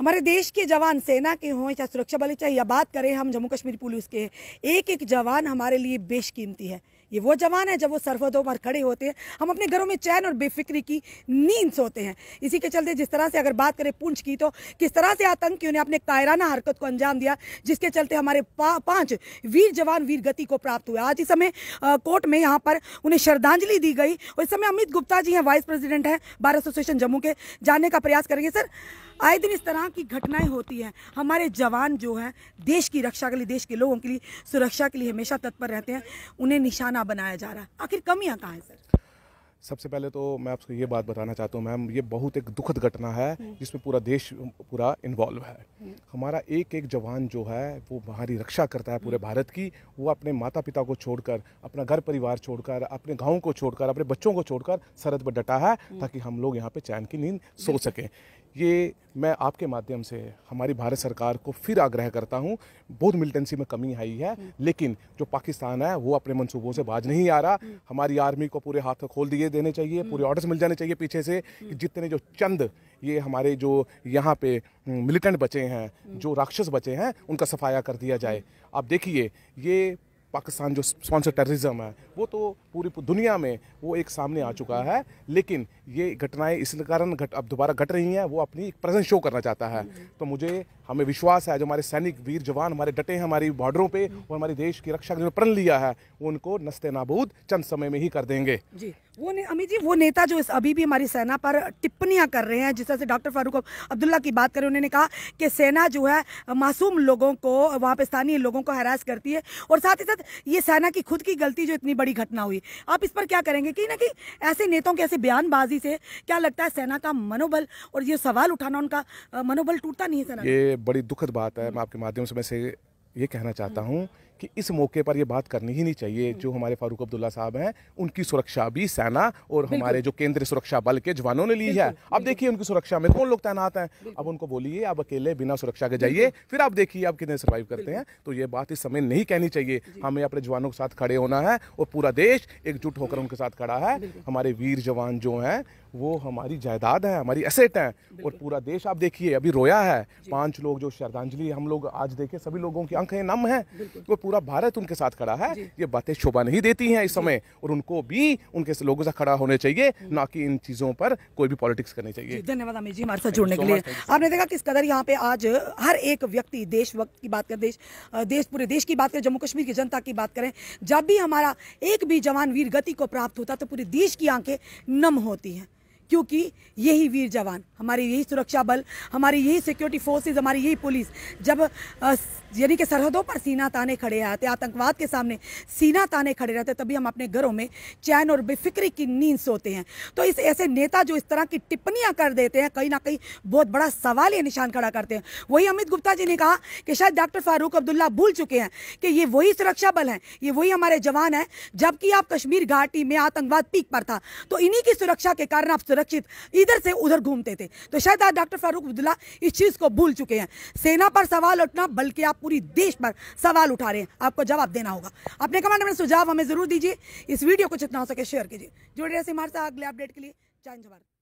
हमारे देश के जवान सेना के हों या सुरक्षा बल चाहे या बात करें हम जम्मू कश्मीर पुलिस के एक एक जवान हमारे लिए बेशकीमती है ये वो जवान है जब वो सरहदों पर खड़े होते हैं हम अपने घरों में चैन और बेफिक्री की नींद सोते हैं इसी के चलते जिस तरह से अगर बात करें पूंछ की तो किस तरह से आतंकियों ने अपने कायराना हरकत को अंजाम दिया जिसके चलते हमारे पा, पांच वीर जवान वीर गति को प्राप्त हुए आज इस समय कोर्ट में यहाँ पर उन्हें श्रद्धांजलि दी गई और इस समय अमित गुप्ता जी हैं वाइस प्रेसिडेंट हैं बार एसोसिएशन जम्मू के जानने का प्रयास करेंगे सर आए दिन इस तरह की घटनाएं होती हैं हमारे जवान जो हैं देश की रक्षा के लिए देश के लोगों के लिए सुरक्षा के लिए हमेशा तत्पर रहते हैं उन्हें निशाना ना बनाया जा रहा आखिर कमियां कहाँ है सर सबसे पहले तो मैं आपको ये बात बताना चाहता हूँ मैम ये बहुत एक दुखद घटना है हम्म। जिसमें पूरा देश पूरा इन्वॉल्व है हम्म। हमारा एक एक जवान जो है वो हमारी रक्षा करता है पूरे हम्म। भारत की वो अपने माता पिता को छोड़कर अपना घर परिवार छोड़कर अपने गाँव को छोड़कर अपने बच्चों को छोड़कर सरहद पर डटा है ताकि हम लोग यहाँ पर चैन की नींद सो सकें ये मैं आपके माध्यम से हमारी भारत सरकार को फिर आग्रह करता हूँ बहुत मिलिटेंसी में कमी आई है लेकिन जो पाकिस्तान है वो अपने मनसूबों से बाज नहीं आ रहा हमारी आर्मी को पूरे हाथ खोल दिए देने चाहिए पूरे हम्म। ऑर्डर्स मिल जाने चाहिए पीछे से कि जितने जो चंद ये हमारे जो यहाँ पे मिलिटेंट हम्म, बचे हैं हम्म। जो राक्षस बचे हैं उनका सफाया कर दिया जाए आप देखिए ये पाकिस्तान जो स्पॉन्सर टेररिज्म है वो तो पूरी दुनिया में वो एक सामने आ चुका है लेकिन ये घटनाएं इस कारण घट अब दोबारा घट रही हैं वो अपनी प्रेजेंस शो करना चाहता है तो मुझे हमें विश्वास है जो हमारे सैनिक वीर जवान हमारे डटे हैं हमारी बॉर्डरों पे और हमारे देश की रक्षा जो प्रण लिया है उनको नस्ते नाबूद चंद समय में ही कर देंगे वो ने अमित जी वो नेता जो इस अभी भी हमारी सेना पर टिप्पणियां कर रहे हैं जिस तरह से डॉक्टर फारूक अब्दुल्ला की बात करें उन्होंने कहा कि सेना जो है मासूम लोगों को वहाँ पे स्थानीय लोगों को हैरास करती है और साथ ही साथ ये सेना की खुद की गलती जो इतनी बड़ी घटना हुई आप इस पर क्या करेंगे कहीं ना कहीं ऐसे नेताओं के ऐसे बयानबाजी से क्या लगता है सेना का मनोबल और ये सवाल उठाना उनका मनोबल टूटता नहीं है सेना ये बड़ी दुखद बात है मैं आपके माध्यम से मैं से ये कहना चाहता हूँ कि इस मौके पर यह बात करनी ही नहीं चाहिए हम्म। जो हमारे फारूक अब्दुल्ला साहब हैं उनकी सुरक्षा भी सेना और हमारे जो केंद्रीय सुरक्षा बल के जवानों ने ली है अब देखिए उनकी सुरक्षा में कौन लोग तैनात हैं अब उनको बोलिए आप अकेले बिना सुरक्षा के जाइए फिर आप देखिए आप कितने सर्वाइव करते हैं तो ये बात इस समय नहीं कहनी चाहिए हमें अपने जवानों के साथ खड़े होना है और पूरा देश एकजुट होकर उनके साथ खड़ा है हमारे वीर जवान जो हैं वो हमारी जायदाद है हमारी असेट है और पूरा देश आप देखिए अभी रोया है पांच लोग जो श्रद्धांजलि हम लोग आज देखे सभी लोगों की आंखें नम है और पूरा भारत उनके साथ खड़ा है ये बातें शोभा नहीं देती हैं इस समय और उनको भी उनके लोगों से खड़ा होने चाहिए ना कि इन चीज़ों पर कोई भी पॉलिटिक्स करनी चाहिए धन्यवाद अमित जी हमारे साथ जुड़ने के लिए आपने देखा किस कदर यहाँ पे आज हर एक व्यक्ति देश वक्त की बात करें देश देश पूरे देश की बात करें जम्मू कश्मीर की जनता की बात करें जब भी हमारा एक भी जवान वीर गति को प्राप्त होता तो पूरे देश की आंखें नम होती हैं क्योंकि यही वीर जवान हमारी यही सुरक्षा बल हमारी यही सिक्योरिटी फोर्सेज हमारी यही पुलिस जब यानी कि सरहदों पर सीना ताने खड़े आते आतंकवाद के सामने सीना ताने खड़े रहते तभी हम अपने घरों में चैन और बेफिक्री की नींद सोते हैं तो इस ऐसे नेता जो इस तरह की टिप्पणियां कर देते हैं कहीं ना कहीं बहुत बड़ा सवाल ये निशान खड़ा करते हैं वही अमित गुप्ता जी ने कहा कि शायद डॉक्टर फारूक अब्दुल्ला भूल चुके हैं कि ये वही सुरक्षा बल हैं ये वही हमारे जवान हैं जबकि आप कश्मीर घाटी में आतंकवाद पीक पर था तो इन्हीं की सुरक्षा के कारण आप सुरक्षित इधर से उधर घूमते थे तो शायद आज डॉक्टर फारूक अब्दुल्ला इस चीज़ को भूल चुके हैं सेना पर सवाल उठना बल्कि आप पूरी देश पर सवाल उठा रहे हैं आपको जवाब देना होगा अपने कमेंट में सुझाव हमें जरूर दीजिए इस वीडियो को जितना हो सके शेयर कीजिए जुड़े रहे हमारे साथ अगले अपडेट के लिए जय भारत